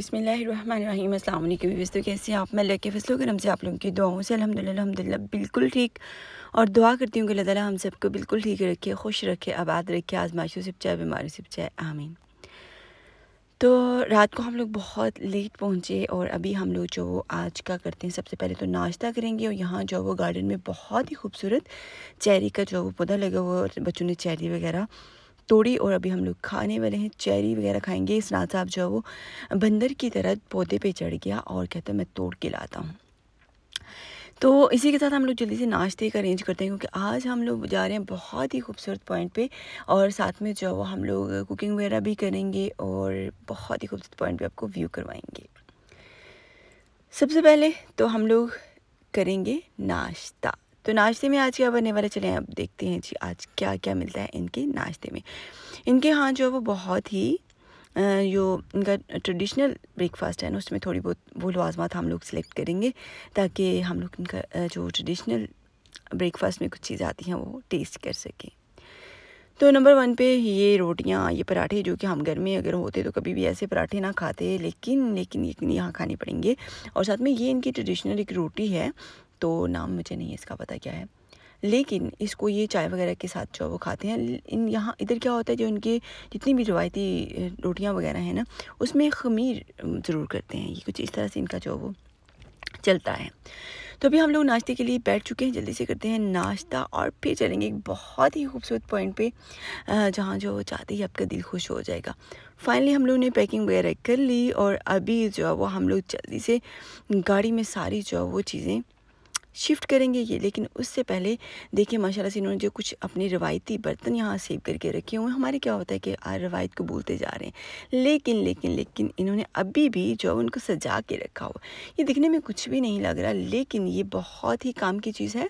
बिसमीम अल्लाम वीस कैसे आप मैं लेके फसलों करम से आप लोगों की दुआओं से अलहमदिल्ला अलहमदिल्ला बिल्कुल ठीक और दुआ करती हूँ कि अल्लाह ताला हम सबको बिल्कुल ठीक रखे खुश रखे आबाद रखे आजमाइशों से बचाए बीमारी से बचाए आमीन तो रात को हम लोग बहुत लेट पहुँचे और अभी हम लोग जो आज का करते हैं सबसे पहले तो नाश्ता करेंगे और यहाँ जो वो गार्डन में बहुत ही खूबसूरत चेरी का जो वो पौधा लगा हुआ और बच्चों ने चेरी वगैरह तोड़ी और अभी हम लोग खाने वाले हैं चेरी वगैरह खाएंगे इसनाल साहब जो है वो बंदर की तरह पौधे पे चढ़ गया और कहता मैं तोड़ के लाता हूँ तो इसी के साथ हम लोग जल्दी से नाश्ते का अरेंज करते हैं क्योंकि आज हम लोग जा रहे हैं बहुत ही खूबसूरत पॉइंट पे और साथ में जो वो हम लोग कुकिंग वगैरह भी करेंगे और बहुत ही खूबसूरत पॉइंट पे आपको व्यू करवाएंगे सबसे पहले तो हम लोग करेंगे नाश्ता तो नाश्ते में आज क्या बनने वाला चले हैं अब देखते हैं जी आज क्या क्या मिलता है इनके नाश्ते में इनके यहाँ जो है वो बहुत ही जो इनका ट्रेडिशनल ब्रेकफास्ट है ना उसमें थोड़ी बहुत वो लाजमात हम लोग सिलेक्ट करेंगे ताकि हम लोग इनका जो ट्रेडिशनल ब्रेकफास्ट में कुछ चीज़ें आती हैं वो टेस्ट कर सकें तो नंबर वन पे ये रोटियाँ ये पराठे जो कि हम घर में अगर होते तो कभी भी ऐसे पराठे ना खाते लेकिन लेकिन लेकिन यहाँ खाने पड़ेंगे और साथ में ये इनकी ट्रेडिशनल एक रोटी है तो नाम मुझे नहीं है इसका पता क्या है लेकिन इसको ये चाय वगैरह के साथ जो वो खाते हैं इन यहाँ इधर क्या होता है जो इनके जितनी भी रवायती रोटियाँ वगैरह हैं ना उसमें खमीर ज़रूर करते हैं ये कुछ इस तरह से इनका जो वो चलता है तो अभी हम लोग नाश्ते के लिए बैठ चुके हैं जल्दी से करते हैं नाश्ता और फिर चलेंगे एक बहुत ही खूबसूरत पॉइंट पे जहाँ जो वो चाहते ही आपका दिल खुश हो जाएगा फाइनली हम लोग ने पैकिंग वगैरह कर ली और अभी जो है वो हम लोग जल्दी से गाड़ी में सारी जो है वो चीज़ें शिफ्ट करेंगे ये लेकिन उससे पहले देखिए माशाल्लाह से इन्होंने जो कुछ अपने रिवायती बर्तन यहाँ सेव करके रखे हुए हैं हमारे क्या होता है कि आ रवायत को भूलते जा रहे हैं लेकिन लेकिन लेकिन इन्होंने अभी भी जो उनको सजा के रखा हुआ ये दिखने में कुछ भी नहीं लग रहा लेकिन ये बहुत ही काम की चीज़ है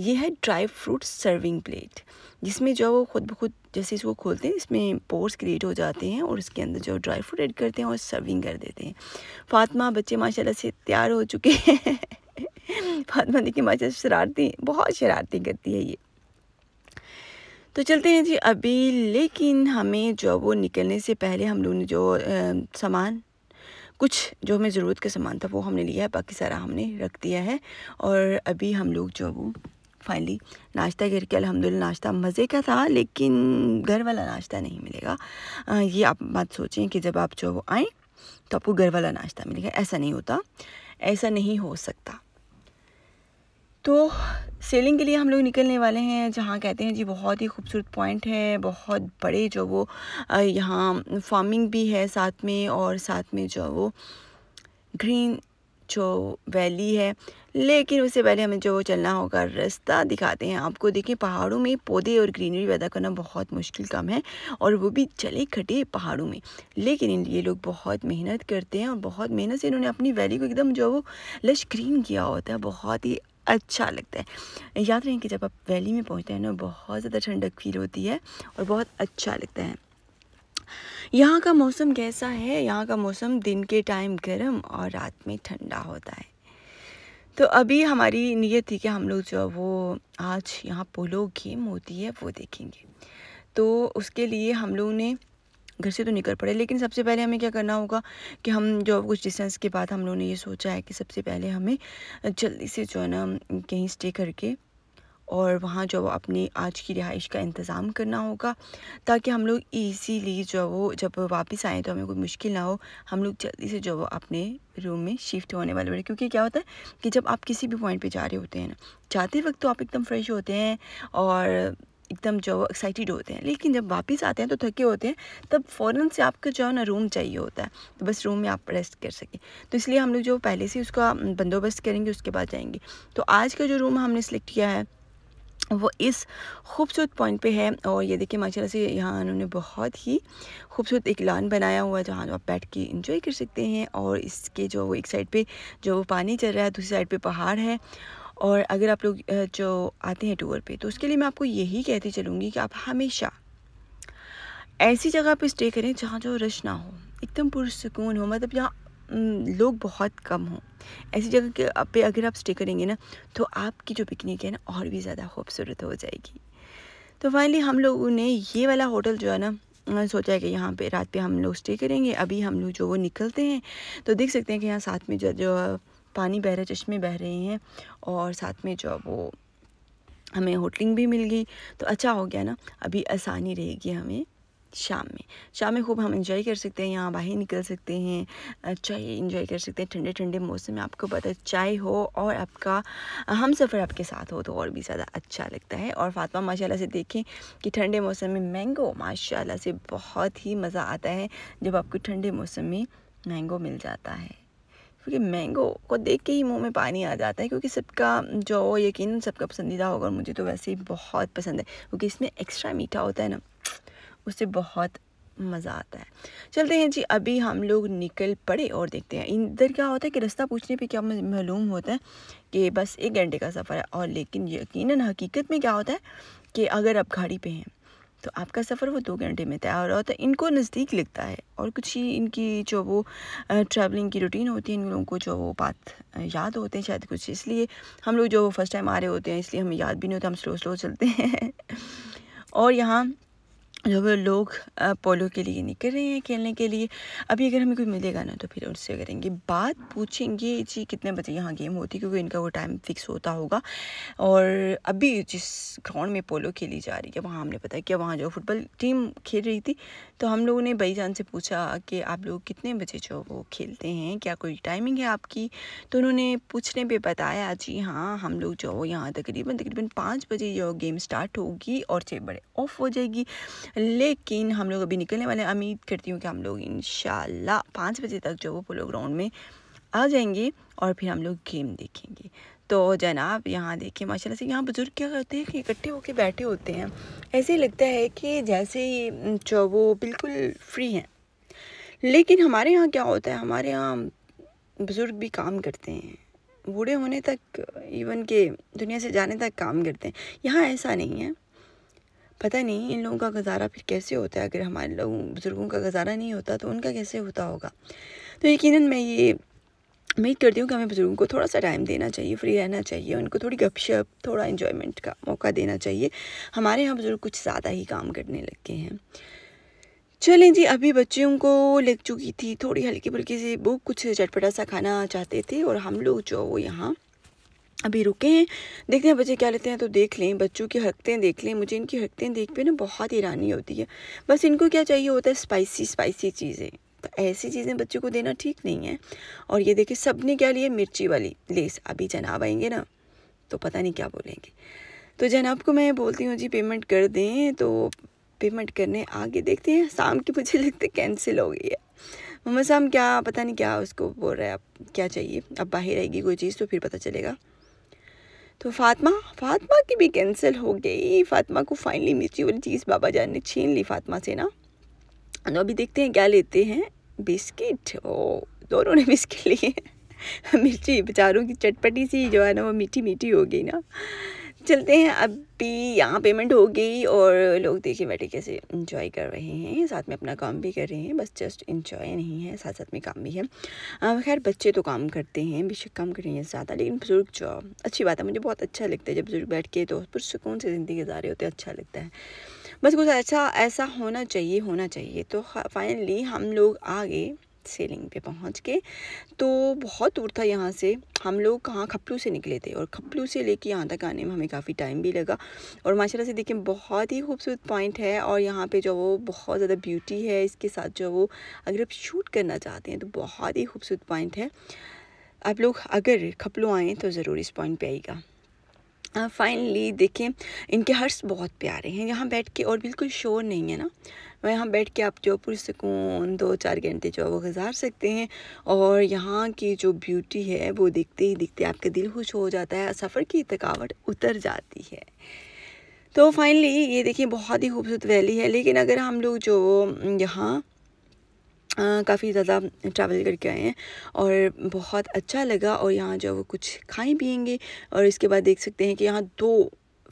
ये है ड्राई फ्रूट सर्विंग प्लेट जिसमें जो वो खुद ब खुद जैसे इसको खोलते हैं इसमें पोर्स क्रिएट हो जाते हैं और इसके अंदर जो ड्राई फ्रूट ऐड करते हैं और सर्विंग कर देते हैं फातिमा बच्चे माशाल्लाह से तैयार हो चुके हैं फातमा देखिए माशा शरारती बहुत शरारती करती है ये तो चलते हैं जी अभी लेकिन हमें जो वो निकलने से पहले हम लोग ने जो सामान कुछ जो हमें ज़रूरत का सामान था वो हमने लिया है बाकी सारा हमने रख दिया है और अभी हम लोग जो वो फाइनली नाश्ता करके अलहमदिल्ला नाश्ता मज़े का था लेकिन घर वाला नाश्ता नहीं मिलेगा आ, ये आप बात सोचें कि जब आप जो वो आएँ तो आपको घर वाला नाश्ता मिलेगा ऐसा नहीं होता ऐसा नहीं हो सकता तो सेलिंग के लिए हम लोग निकलने वाले हैं जहाँ कहते हैं जी बहुत ही खूबसूरत पॉइंट है बहुत बड़े जो वो यहाँ फार्मिंग भी है साथ में और साथ में जो वो ग्रीन जो वैली है लेकिन उससे पहले हमें जो चलना होगा रास्ता दिखाते हैं आपको देखिए पहाड़ों में पौधे और ग्रीनरी पैदा करना बहुत मुश्किल काम है और वो भी चले खटे पहाड़ों में लेकिन ये लोग बहुत मेहनत करते हैं और बहुत मेहनत से इन्होंने अपनी वैली को एकदम जो वो लश ग्रीन किया होता है बहुत ही अच्छा लगता है याद रहें कि जब आप वैली में पहुँचते हैं ना बहुत ज़्यादा ठंडक फील होती है और बहुत अच्छा लगता है यहाँ का मौसम कैसा है यहाँ का मौसम दिन के टाइम गर्म और रात में ठंडा होता है तो अभी हमारी नीयत थी कि हम लोग जो वो आज यहाँ पोलो गेम होती है वो देखेंगे तो उसके लिए हम लोगों ने घर से तो निकल पड़े लेकिन सबसे पहले हमें क्या करना होगा कि हम जो कुछ डिस्टेंस के बाद हम लोगों ने ये सोचा है कि सबसे पहले हमें जल्दी से जो है ना कहीं स्टे करके और वहाँ जो अपने आज की रिहाइश का इंतज़ाम करना होगा ताकि हम लोग ईजीली जो वो जब वापस आएँ तो हमें कोई मुश्किल ना हो हम लोग जल्दी से जो वो अपने रूम में शिफ्ट होने वाले बड़े क्योंकि क्या होता है कि जब आप किसी भी पॉइंट पे जा रहे होते हैं ना जाते वक्त तो आप एकदम फ्रेश होते हैं और एकदम जो एक्साइटेड होते हैं लेकिन जब वापस आते हैं तो थके होते हैं तब फ़ौरन से आपका जो है ना रूम चाहिए होता है तो बस रूम में आप रेस्ट कर सकें तो इसलिए हम लोग जो पहले से उसका बंदोबस्त करेंगे उसके बाद जाएंगे तो आज का जो रूम हमने सेलेक्ट किया है वो इस खूबसूरत पॉइंट पे है और ये देखिए माशाल्लाह से यहाँ उन्होंने बहुत ही खूबसूरत एक लान बनाया हुआ है जहाँ आप बैठ के इंजॉय कर सकते हैं और इसके जो एक साइड पे जो पानी चल रहा है दूसरी साइड पे पहाड़ है और अगर आप लोग जो आते हैं टूर पे तो उसके लिए मैं आपको यही कहती चलूँगी कि आप हमेशा ऐसी जगह पे स्टे करें जहाँ जो रश ना हो एकदम पुरसकून हो मतलब जहाँ लोग बहुत कम हों ऐसी जगह के पे अगर आप स्टे करेंगे ना तो आपकी जो पिकनिक है ना और भी ज़्यादा खूबसूरत हो जाएगी तो फाइनली हम लोगों ने ये वाला होटल जो है ना सोचा है कि यहाँ पे रात पे हम लोग स्टे करेंगे अभी हम लोग जो वो निकलते हैं तो देख सकते हैं कि यहाँ साथ में जो जो पानी बह रहा चश्मे बह रहे हैं और साथ में जो वो हमें होटलिंग भी मिल गई तो अच्छा हो गया ना अभी आसानी रहेगी हमें शाम में शाम में खूब हम इंजॉय कर सकते हैं यहाँ बाहर निकल सकते हैं चाय इंजॉय कर सकते हैं ठंडे ठंडे मौसम में आपको पता है चाय हो और आपका हम सफ़र आपके साथ हो तो और भी ज़्यादा अच्छा लगता है और फातमा माशाल्लाह से देखें कि ठंडे मौसम में मैंगो माशाल्लाह से बहुत ही मज़ा आता है जब आपको ठंडे मौसम में मैंगो मिल जाता है क्योंकि मैंगो को देख के ही मुंह में पानी आ जाता है क्योंकि सबका जो यकीन सबका पसंदीदा होगा मुझे तो वैसे ही बहुत पसंद है क्योंकि इसमें एक्स्ट्रा मीठा होता है ना उससे बहुत मज़ा आता है चलते हैं जी अभी हम लोग निकल पड़े और देखते हैं इधर क्या होता है कि रास्ता पूछने पे क्या मालूम होता है कि बस एक घंटे का सफ़र है और लेकिन यकीनन हकीकत में क्या होता है कि अगर आप गाड़ी पे हैं तो आपका सफ़र वो दो घंटे में तैयार हो होता है इनको नज़दीक लगता है और कुछ ही इनकी जो वो ट्रैवलिंग की रूटीन होती है इन लोगों को जो वो बात याद होते हैं शायद कुछ इसलिए हम लोग जो फर्स्ट टाइम आ रहे होते हैं इसलिए हमें याद भी नहीं होता हम स्लो स्लो चलते हैं और यहाँ जो वो लोग पोलो के लिए निकल रहे हैं खेलने के लिए अभी अगर हमें कोई मिलेगा ना तो फिर उससे करेंगे बात पूछेंगे जी कितने बजे यहाँ गेम होती क्योंकि इनका वो टाइम फिक्स होता होगा और अभी जिस ग्राउंड में पोलो खेली जा रही है वहाँ हमने पता किया वहाँ जो फुटबॉल टीम खेल रही थी तो हम लोगों ने भाई जान से पूछा कि आप लोग कितने बजे जो वो खेलते हैं क्या कोई टाइमिंग है आपकी तो उन्होंने पूछने पर बताया जी हाँ हम लोग जो यहाँ तकरीबन तकरीबन पाँच बजे जो गेम स्टार्ट होगी और छः बड़े ऑफ हो जाएगी लेकिन हम लोग अभी निकलने वाले उम्मीद करती हूँ कि हम लोग इन पाँच बजे तक जो वो पोलो ग्राउंड में आ जाएंगे और फिर हम लोग गेम देखेंगे तो जनाब यहाँ देखिए माशाल्लाह से यहाँ बुज़ुर्ग क्या करते हैं कि इकट्ठे होके बैठे होते हैं ऐसे ही लगता है कि जैसे ही जो वो बिल्कुल फ्री हैं लेकिन हमारे यहाँ क्या होता है हमारे यहाँ बुज़ुर्ग भी काम करते हैं बूढ़े होने तक इवन के दुनिया से जाने तक काम करते हैं यहाँ ऐसा नहीं है पता नहीं इन लोगों का गुजारा फिर कैसे होता है अगर हमारे लोगों बुज़ुर्गों का गुजारा नहीं होता तो उनका कैसे होता होगा तो यकीनन मैं ये उम्मीद करती हूँ कि हमें बुज़ुर्गों को थोड़ा सा टाइम देना चाहिए फ्री रहना चाहिए उनको थोड़ी गपशप थोड़ा इन्जॉयमेंट का मौका देना चाहिए हमारे यहाँ बुज़ुर्ग कुछ ज़्यादा ही काम करने लग गए हैं चलें जी अभी बच्चों को लग चुकी थी थोड़ी हल्की फुल्की सी बुक कुछ चटपटा सा खाना चाहते थे और हम लोग जो वो यहाँ अभी रुके हैं देखते हैं बच्चे क्या लेते हैं तो देख लें बच्चों की हरकतें देख लें मुझे इनकी हरकतें देख पे ना बहुत हैरानी होती है बस इनको क्या चाहिए होता है स्पाइसी स्पाइसी चीज़ें तो ऐसी चीज़ें बच्चों को देना ठीक नहीं है और ये देखिए सब ने क्या लिया मिर्ची वाली लेस अभी जनाब आएंगे ना तो पता नहीं क्या बोलेंगे तो जनाब को मैं बोलती हूँ जी पेमेंट कर दें तो पेमेंट करने आगे देखते हैं शाम की मुझे लगते कैंसिल हो गई है मम्मा साहब क्या पता नहीं क्या उसको बोल रहा है अब क्या चाहिए अब बाहर आएगी कोई चीज़ तो फिर पता चलेगा तो फातिमा फातिमा की भी कैंसिल हो गई फातिमा को फाइनली मिर्ची वाली चीज़ बाबा जान ने छीन ली फातिमा से ना तो अभी देखते हैं क्या लेते हैं बिस्किट ओ दोनों ने बिस्किट लिए मिर्ची बेचारों की चटपटी सी जो है ना वो मीठी मीठी हो गई ना चलते हैं अब भी यहाँ पेमेंट हो गई और लोग देखे बैठे कैसे इंजॉय कर रहे हैं साथ में अपना काम भी कर रहे हैं बस जस्ट इंजॉय नहीं है साथ साथ में काम भी है खैर बच्चे तो काम करते हैं बेशक काम कर रहे हैं ज़्यादा लेकिन बुज़ुर्ग जॉब अच्छी बात है मुझे बहुत अच्छा लगता है जब बुज़ुर्ग बैठ के तो पुरसकून से ज़िंदगी गुजारे होते अच्छा लगता है बस कुछ ऐसा ऐसा होना चाहिए होना चाहिए तो फाइनली हाँ, हम लोग आ गए सेलिंग पे पहुंच के तो बहुत दूर था यहाँ से हम लोग कहाँ खपलू से निकले थे और खपलू से लेके यहाँ तक आने में हमें काफ़ी टाइम भी लगा और माशाल्लाह से देखिए बहुत ही खूबसूरत पॉइंट है और यहाँ पे जो वो बहुत ज़्यादा ब्यूटी है इसके साथ जो वो अगर आप शूट करना चाहते हैं तो बहुत ही खूबसूरत पॉइंट है आप लोग अगर खपलू आएँ तो ज़रूर इस पॉइंट पर आएगा फाइनली देखें इनके हर्ष बहुत प्यारे हैं यहाँ बैठ के और बिल्कुल शोर नहीं है ना यहाँ बैठ के आप जो पूरे सुकून दो चार घंटे जो है वो गुजार सकते हैं और यहाँ की जो ब्यूटी है वो देखते ही देखते आपका दिल खुश हो जाता है सफ़र की थकावट उतर जाती है तो फाइनली ये देखिए बहुत ही खूबसूरत वैली है लेकिन अगर हम लोग जो यहाँ काफ़ी ज़्यादा ट्रैवल करके आए हैं और बहुत अच्छा लगा और यहाँ जो वो कुछ खाएँ पियेंगे और इसके बाद देख सकते हैं कि यहाँ दो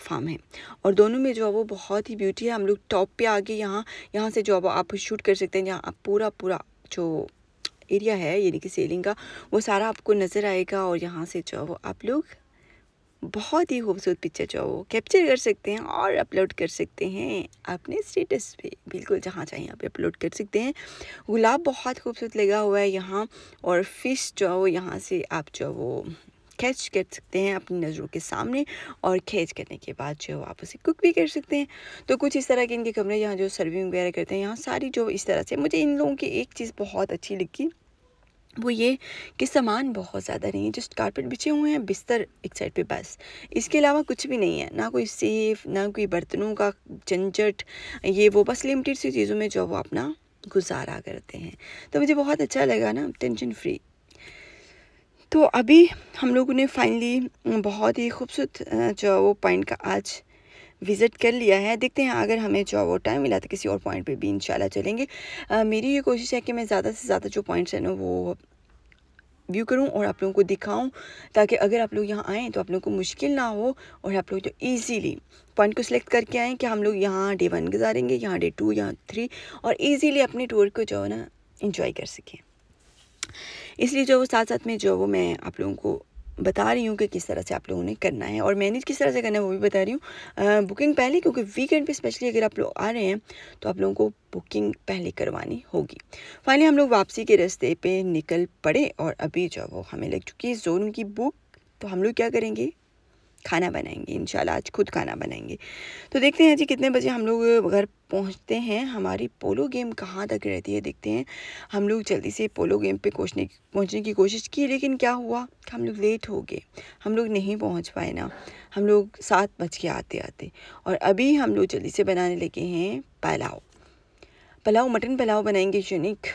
फार्म है और दोनों में जो है वो बहुत ही ब्यूटी है हम लोग टॉप पे आगे यहाँ यहाँ से जो है आप शूट कर सकते हैं यहाँ आप पूरा पूरा जो एरिया है यानी कि सेलिंग का वो सारा आपको नज़र आएगा और यहाँ से जो है वो आप लोग बहुत ही खूबसूरत पिक्चर जो वो कैप्चर कर सकते हैं और अपलोड कर सकते हैं अपने स्टेटस पे बिल्कुल जहाँ चाहिए आप अपलोड कर सकते हैं गुलाब बहुत खूबसूरत लगा हुआ है यहाँ और फिश जो है वो यहाँ से आप जो वो कैच कर सकते हैं अपनी नज़रों के सामने और खेच करने के बाद जो आप उसे कुक भी कर सकते हैं तो कुछ इस तरह के इनके कमरे यहाँ जो सर्विंग वगैरह करते हैं यहाँ सारी जो इस तरह से मुझे इन लोगों की एक चीज़ बहुत अच्छी लगी वो ये कि सामान बहुत ज़्यादा नहीं है जस्ट कारपेट बिछे हुए हैं बिस्तर एक साइड पे बस इसके अलावा कुछ भी नहीं है ना कोई सेफ ना कोई बर्तनों का झंझट ये वो बस लिमिटेड सी चीज़ों में जो वो अपना गुजारा करते हैं तो मुझे बहुत अच्छा लगा ना टेंशन फ्री तो अभी हम लोगों ने फाइनली बहुत ही खूबसूरत जो वो पॉइंट का आज विज़िट कर लिया है देखते हैं अगर हमें जो वो टाइम मिला तो किसी और पॉइंट पे भी शाला चलेंगे आ, मेरी ये कोशिश है कि मैं ज़्यादा से ज़्यादा जो पॉइंट्स हैं ना वो व्यू करूं और आप लोगों को दिखाऊं ताकि अगर आप लोग यहाँ आएँ तो आप लोगों को मुश्किल ना हो और आप लोग जो ईज़िली पॉइंट को सिलेक्ट करके आएँ कि हम लोग यहाँ डे वन गुजारेंगे यहाँ डे टू यहाँ थ्री और ईज़िली अपने टूर को जो है ना इन्जॉय कर सकें इसलिए जो वो साथ साथ में जो वो मैं आप लोगों को बता रही हूँ कि किस तरह से आप लोगों ने करना है और मैनेज किस तरह से करना है वो भी बता रही हूँ बुकिंग पहले क्योंकि वीकेंड पे स्पेशली अगर आप लोग आ रहे हैं तो आप लोगों को बुकिंग पहले करवानी होगी फाइनली हम लोग वापसी के रास्ते पे निकल पड़े और अभी जो वो हमें लग चुकी है जोन की बुक तो हम लोग क्या करेंगे खाना बनाएंगे इन आज खुद खाना बनाएंगे तो देखते हैं जी कितने बजे हम लोग घर पहुंचते हैं हमारी पोलो गेम कहाँ तक रहती है देखते हैं हम लोग जल्दी से पोलो गेम पे पहुँचने पहुँचने की कोशिश की लेकिन क्या हुआ हम लोग लेट हो गए हम लोग नहीं पहुँच पाए ना हम लोग सात बज के आते आते और अभी हम लोग जल्दी से बनाने लगे हैं पलाव पलाव मटन पलाव बनाएंगे यूनिक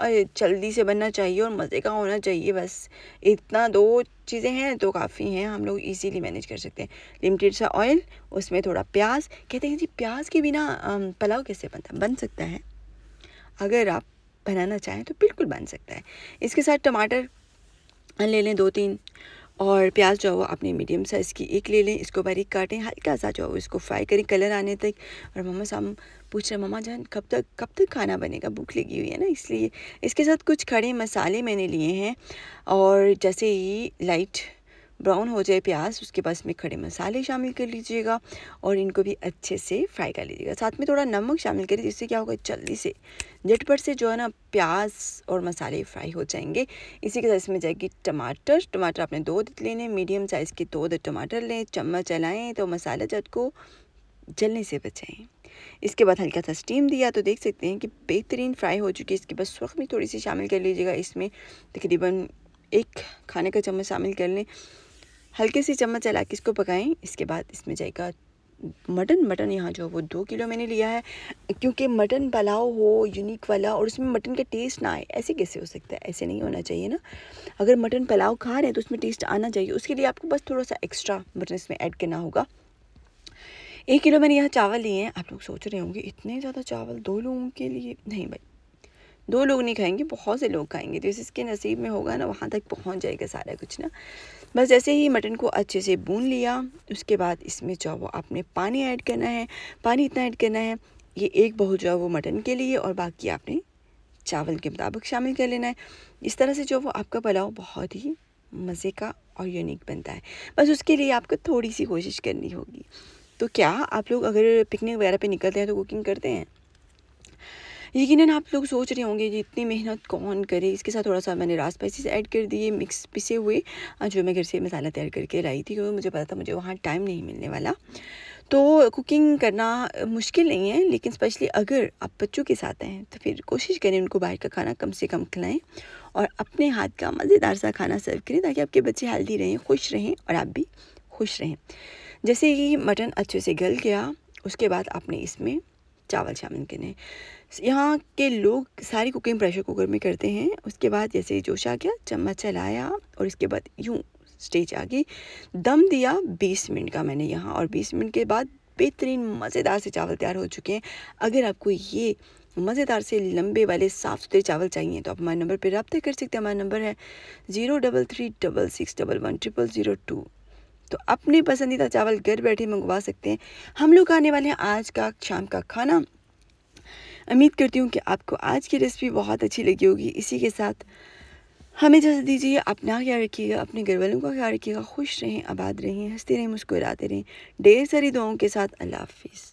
और जल्दी से बनना चाहिए और मज़े का होना चाहिए बस इतना दो चीज़ें हैं तो काफ़ी हैं हम लोग इजीली मैनेज कर सकते हैं लिमिटेड सा ऑयल उसमें थोड़ा प्याज कहते हैं जी प्याज के बिना पुलाव कैसे बनता बन सकता है अगर आप बनाना चाहें तो बिल्कुल बन सकता है इसके साथ टमाटर ले लें दो तीन और प्याज जो है वो आपने मीडियम साइज़ की एक ले लें इसको बारीक काटें हल्का सा जो है इसको फ्राई करें कलर आने तक और मम्मा साहब पूछ रहे मम्मा जान कब तक कब तक खाना बनेगा भूख लगी हुई है ना इसलिए इसके साथ कुछ खड़े मसाले मैंने लिए हैं और जैसे ही लाइट ब्राउन हो जाए प्याज उसके बाद इसमें खड़े मसाले शामिल कर लीजिएगा और इनको भी अच्छे से फ्राई कर लीजिएगा साथ में थोड़ा नमक शामिल करिए जिससे क्या होगा जल्दी से झटपट से जो है ना प्याज और मसाले फ्राई हो जाएंगे इसी के साथ इसमें जाएगी टमाटर टमाटर आपने दो लेने मीडियम साइज़ के दो टमाटर लें चम्मच चलाएँ तो मसाला जद को जलने से बचाएं इसके बाद हल्का सा स्टीम दिया तो देख सकते हैं कि बेहतरीन फ्राई हो चुकी है इसके बाद सुरख़ में थोड़ी सी शामिल कर लीजिएगा इसमें तकरीबन एक खाने का चम्मच शामिल कर लें हल्के से चम्मच चला के इसको पकाएं इसके बाद इसमें जाएगा मटन मटन यहाँ जो वो दो किलो मैंने लिया है क्योंकि मटन पलाव हो यूनिक वाला और उसमें मटन का टेस्ट ना आए ऐसे कैसे हो सकता है ऐसे नहीं होना चाहिए ना अगर मटन पलाव खा रहे हैं तो उसमें टेस्ट आना चाहिए उसके लिए आपको बस थोड़ा सा एक्स्ट्रा मटन इसमें ऐड करना होगा एक किलो मैंने यहाँ चावल लिए हैं आप लोग सोच रहे होंगे इतने ज़्यादा चावल दो लोगों के लिए नहीं भाई दो लोग नहीं खाएंगे बहुत से लोग खाएंगे तो इसके नसीब में होगा ना वहाँ तक पहुँच जाएगा सारा कुछ ना बस जैसे ही मटन को अच्छे से भून लिया उसके बाद इसमें जो वो आपने पानी ऐड करना है पानी इतना ऐड करना है ये एक बहुत जो वो मटन के लिए और बाकी आपने चावल के मुताबिक शामिल कर लेना है इस तरह से जो वो आपका पुलाव बहुत ही मज़े का और यूनिक बनता है बस उसके लिए आपको थोड़ी सी कोशिश करनी होगी तो क्या आप लोग अगर पिकनिक वगैरह पे निकलते हैं तो कुकिंग करते हैं यकीन आप लोग सोच रहे होंगे कि इतनी मेहनत कौन करे इसके साथ थोड़ा सा मैंने रास स्पाइसिस ऐड कर दिए मिक्स पिसे हुए जो मैं घर से मसाला तैयार करके लाई थी क्योंकि मुझे पता था मुझे वहाँ टाइम नहीं मिलने वाला तो कुकिंग करना मुश्किल नहीं है लेकिन स्पेशली अगर आप बच्चों के साथ हैं तो फिर कोशिश करें उनको बाहर का खाना कम से कम खिलाएं और अपने हाथ का मज़ेदार सा खाना सर्व करें ताकि आपके बच्चे हेल्दी रहें खुश रहें और आप भी खुश रहें जैसे कि मटन अच्छे से गल गया उसके बाद आपने इसमें चावल शामिल करने यहाँ के लोग सारी कुकिंग प्रेशर कुकर में करते हैं उसके बाद जैसे जोश आ गया चम्मच चलाया और इसके बाद यूँ स्टेज आ गई दम दिया 20 मिनट का मैंने यहाँ और 20 मिनट के बाद बेहतरीन मज़ेदार से चावल तैयार हो चुके हैं अगर आपको ये मज़ेदार से लंबे वाले साफ़ सुथरे चावल चाहिए तो आप हमारे नंबर पर रबते कर सकते हैं हमारा नंबर है zero double three double six double one triple zero two तो अपने पसंदीदा चावल घर बैठे मंगवा सकते हैं हम लोग आने वाले हैं आज का शाम का खाना उम्मीद करती हूँ कि आपको आज की रेसिपी बहुत अच्छी लगी होगी इसी के साथ हमें इजाज़त दीजिए अपना ख्याल रखिएगा अपने घर वालों का ख्याल रखिएगा खुश रहें आबाद रहें हंसते रहें मुस्कुराते रहें ढेर सारी दुआओं के साथ अल्लाह हाफिज़